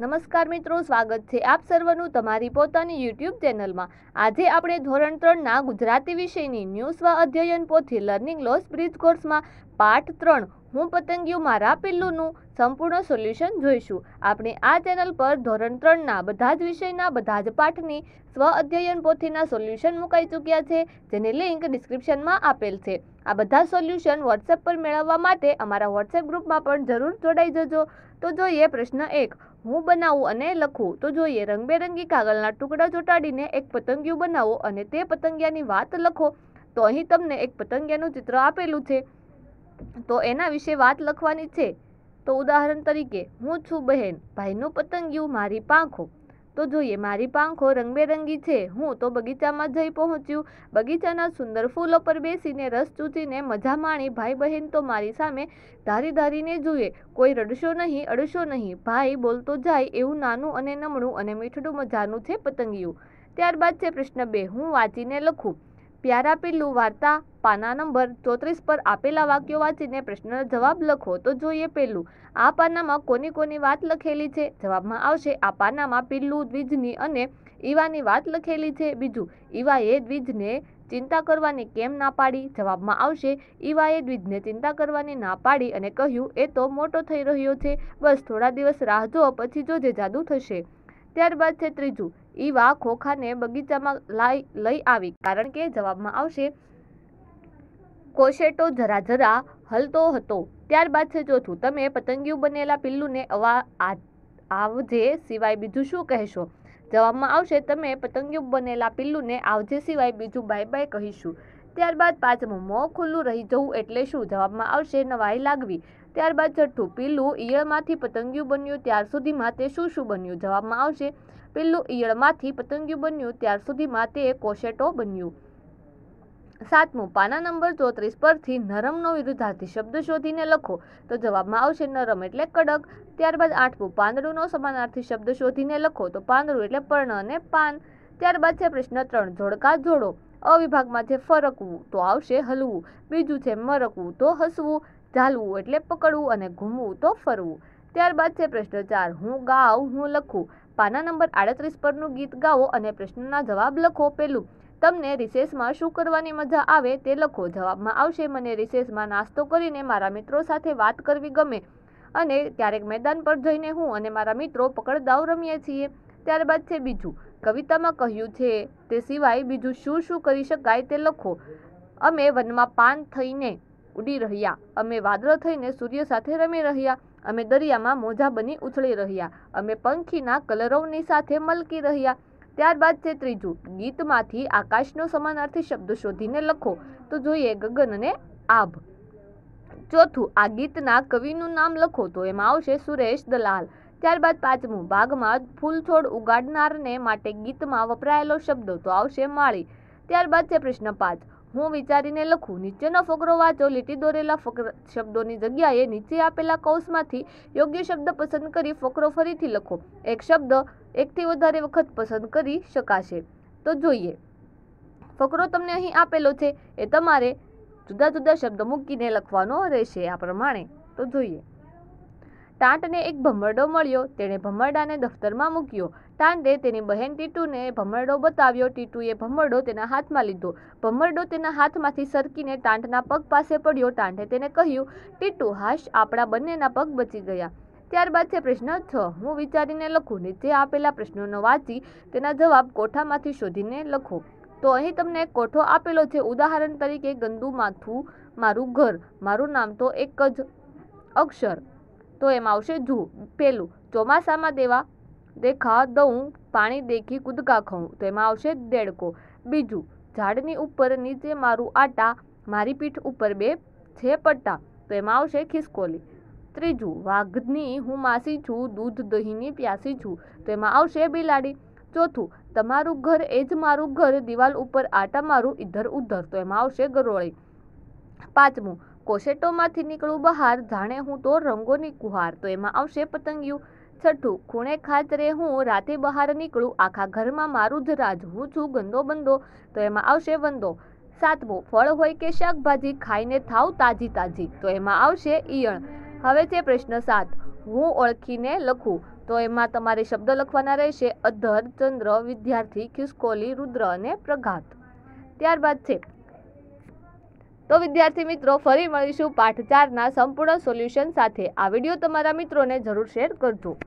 નમસ્કાર મિત્રો સ્વાગત છે આપ સર્વનું તમારી પોતાની યુટ્યુબ ચેનલમાં આજે આપણે ધોરણ ત્રણના ગુજરાતી વિષયની ન્યૂ અધ્યયન પોથી લર્નિંગ લોસ બ્રિજ કોર્સમાં પાઠ ત્રણ હું પતંગિયું મારા પિલ્લુનું સંપૂર્ણ સોલ્યુશન જોઈશું આપણે આ ચેનલ પર ધોરણ ત્રણના બધા જ વિષયના બધા જ પાઠની સ્વ અધ્યયન પોથીના સોલ્યુશન મુકાઈ ચૂક્યા છે જેની લિંક ડિસ્ક્રિપ્શનમાં આપેલ છે આ બધા સોલ્યુશન વોટ્સએપ પર મેળવવા માટે અમારા વોટ્સએપ ગ્રુપમાં પણ જરૂર જોડાઈ જજો તો જોઈએ પ્રશ્ન એક હું બનાવું અને લખું તો જોઈએ રંગબેરંગી કાગળના ટુકડા ચોંટાડીને એક પતંગિયું બનાવો અને તે પતંગિયાની વાત લખો તો અહીં તમને એક પતંગિયાનું ચિત્ર આપેલું છે તો એના વિશે વાત લખવાની છે તો ઉદાહરણ તરીકે હું છું બહેન ભાઈનું પતંગિયું મારી પાંખો તો જોઈએ મારી પાંખો રંગબેરંગી છે હું તો બગીચામાં જઈ પહોંચ્યું બગીચાના સુંદર ફૂલો પર બેસીને રસ ચૂચીને મજા માણી ભાઈ બહેન તો મારી સામે ધારી ધારીને જુએ કોઈ રડશો નહીં અડશો નહીં ભાઈ બોલતો જાય એવું નાનું અને નમણું અને મીઠડું મજાનું છે પતંગિયું ત્યારબાદ છે પ્રશ્ન બે હું વાંચીને લખું પ્યારા પિલ્લુ વાર્તા પાના નંબર ચોત્રીસ પર આપેલા વાક્યો વાંચીને પ્રશ્નનો જવાબ લખો તો જોઈએ પહેલું આ પાનામાં કોની કોની વાત લખેલી છે જવાબમાં આવશે આ પાનામાં પિલ્લુ દ્વિજની અને ઈવાની વાત લખેલી છે બીજું ઈવાએ દ્વિજને ચિંતા કરવાની કેમ ના પાડી જવાબમાં આવશે ઈવાએ દ્વિજને ચિંતા કરવાની ના પાડી અને કહ્યું એ તો મોટો થઈ રહ્યો છે બસ થોડા દિવસ રાહ જો પછી જોજે જાદુ થશે ત્યારબાદ છે ત્રીજું ઈવા ખોખાને બગીચામાં લાઈ લઈ આવી કારણ કે જવાબમાં આવશે કોશેટો જરા જરા હલતો હતો ત્યારબાદ છે ચોથું તમે પતંગિયું બનેલા પિલ્લુને અવા આવજે સિવાય બીજું શું કહેશો જવાબમાં આવશે તમે પતંગિયું બનેલા પિલ્લુને આવજે સિવાય બીજું બાય બાય કહીશું ત્યારબાદ પાંચમું મોં ખુલ્લું રહી જવું એટલે શું જવાબમાં આવશે નવાઈ લાગવી ત્યારબાદ છઠ્ઠું પીલું ઈયળમાંથી પતંગિયું બન્યું ત્યાર સુધીમાં તે શું શું બન્યું જવાબમાં આવશે પીલું ઈયળમાંથી પતંગિયું બન્યું ત્યાર સુધીમાં તે કોશેટો બન્યું સાતમું પાના નંબર ચોત્રીસ પરથી નરમનો વિરુદ્ધાર્થી શબ્દ શોધીને લખો તો જવાબમાં આવશે નરમ એટલે કડક ત્યારબાદ આઠમું પાંદડુંનો સમાનાર્થી શબ્દ શોધીને લખો તો પાંદડું એટલે પર્ણ અને પાન ત્યારબાદ છે પ્રશ્ન ત્રણ જોડકા જોડો અવિભાગમાં છે ફરકવું તો આવશે હલવું બીજું છે મરકવું તો હસવું ઝાલવું એટલે પકડવું અને ઘૂમવું તો ફરવું ત્યારબાદ છે પ્રશ્ન ચાર હું ગાઉં હું લખું પાના નંબર આડત્રીસ પરનું ગીત ગાવો અને પ્રશ્નના જવાબ લખો પહેલું તમને રિસેસમાં શું કરવાની મજા આવે તે લખો જવાબમાં આવશે મને રિસેસમાં નાસ્તો કરીને મારા મિત્રો સાથે વાત કરવી ગમે અને ક્યારેક મેદાન પર જઈને હું અને મારા મિત્રો પકડ દાવ રમીએ છીએ ત્યારબાદ છે બીજું કવિતામાં કહ્યું છે તે સિવાય બીજું શું શું કરી શકાય તે લખો અમે વનમાં પાન થઈને ઉડી રહ્યા અમે વાદળ થઈને સૂર્ય સાથે રમી રહ્યા અમે દરિયામાં મોજા બની ઉછળી રહ્યા અમે પંખીના કલરોની સાથે મલકી રહ્યા ત્યારબાદ છે ત્રીજું ગીતમાંથી આકાશનો સમાનાર્થી શબ્દ શોધીને લખો તો જોઈએ ગગન અને આભ ચોથું આ ગીતના કવિનું નામ લખો તો એમાં આવશે સુરેશ દલાલ ત્યારબાદ પાંચમું ભાગમાં ફૂલ છોડ ઉગાડનારને માટે ગીતમાં વપરાયેલો શબ્દ તો આવશે માળી ત્યારબાદ છે પ્રશ્ન પાંચ હું વિચારીને લખું નીચેનો ફકરો વાંચો લીટી દોરેલા ફકર શબ્દોની જગ્યાએ નીચે આપેલા કૌશમાંથી યોગ્ય શબ્દ પસંદ કરી ફકરો ફરીથી લખો એક શબ્દ એકથી વધારે વખત પસંદ કરી શકાશે તો જોઈએ ફકરો તમને અહીં આપેલો છે એ તમારે જુદા જુદા શબ્દ મૂકીને લખવાનો રહેશે આ પ્રમાણે તો જોઈએ ટાંટને એક ભમરડો મળ્યો તેણે ભમરડાને દફતરમાં મૂક્યો ટાંટે તેની બહેન ટીટુને ભમરડો બતાવ્યો ટીટુએ ભમરડો તેના હાથમાં લીધો ભમરડો તેના હાથમાંથી સરકીને ટાંટના પગ પાસે પડ્યો ટાંટે તેને કહ્યું ટીટુ હાશ આપણા બંનેના પગ બચી ગયા ત્યારબાદ છે પ્રશ્ન છ હું વિચારીને લખું નીચે આપેલા પ્રશ્નોનો વાંચી તેના જવાબ કોઠામાંથી શોધીને લખો તો અહીં તમને કોઠો આપેલો છે ઉદાહરણ તરીકે ગંદુ માથું મારું ઘર મારું નામ તો એક જ અક્ષર તો એમાં આવશે જુ પેલું ચોમાસામાં દેવા દેખા દઉં પાણી દેખી કૂદકા ખઉં તો એમાં આવશે દેડકો બીજું ઝાડની ઉપર નીચે મારું આટા મારી પીઠ ઉપર બે છે પટ્ટા તો એમાં આવશે ખિસકોલી ત્રીજું વાઘની હું માસી છું દૂધ દહીંની પ્યાસી છું તો એમાં આવશે બિલાડી ચોથું તમારું ઘર એ જ મારું ઘર દિવાલ ઉપર આટા મારું ઇધર ઉધર તો એમાં આવશે ગરોળી પાંચમું કોશેટોમાંથી નીકળું બહાર જાણે હું તો રંગોની કુહાર તો એમાં આવશે પતંગિયું છઠ્ઠું ખૂણે ખાતરે હું રાતે બહાર નીકળું આખા ઘરમાં મારું જ રાજ હું છું ગંદો બંદો તો એમાં આવશે વંદો સાતમું ફળ હોય કે શાકભાજી ખાઈને થાવ તાજી તાજી તો એમાં આવશે ઈયળ હવે છે પ્રશ્ન સાત હું ઓળખીને લખું તો એમાં તમારે શબ્દ લખવાના રહેશે અધર ચંદ્ર વિદ્યાર્થી ખિસકોલી રુદ્ર અને પ્રઘાત ત્યારબાદ છે તો વિદ્યાર્થી મિત્રો ફરી મળીશું પાઠ ચારના સંપૂર્ણ સોલ્યુશન સાથે આ વિડીયો તમારા મિત્રોને જરૂર શેર કરજો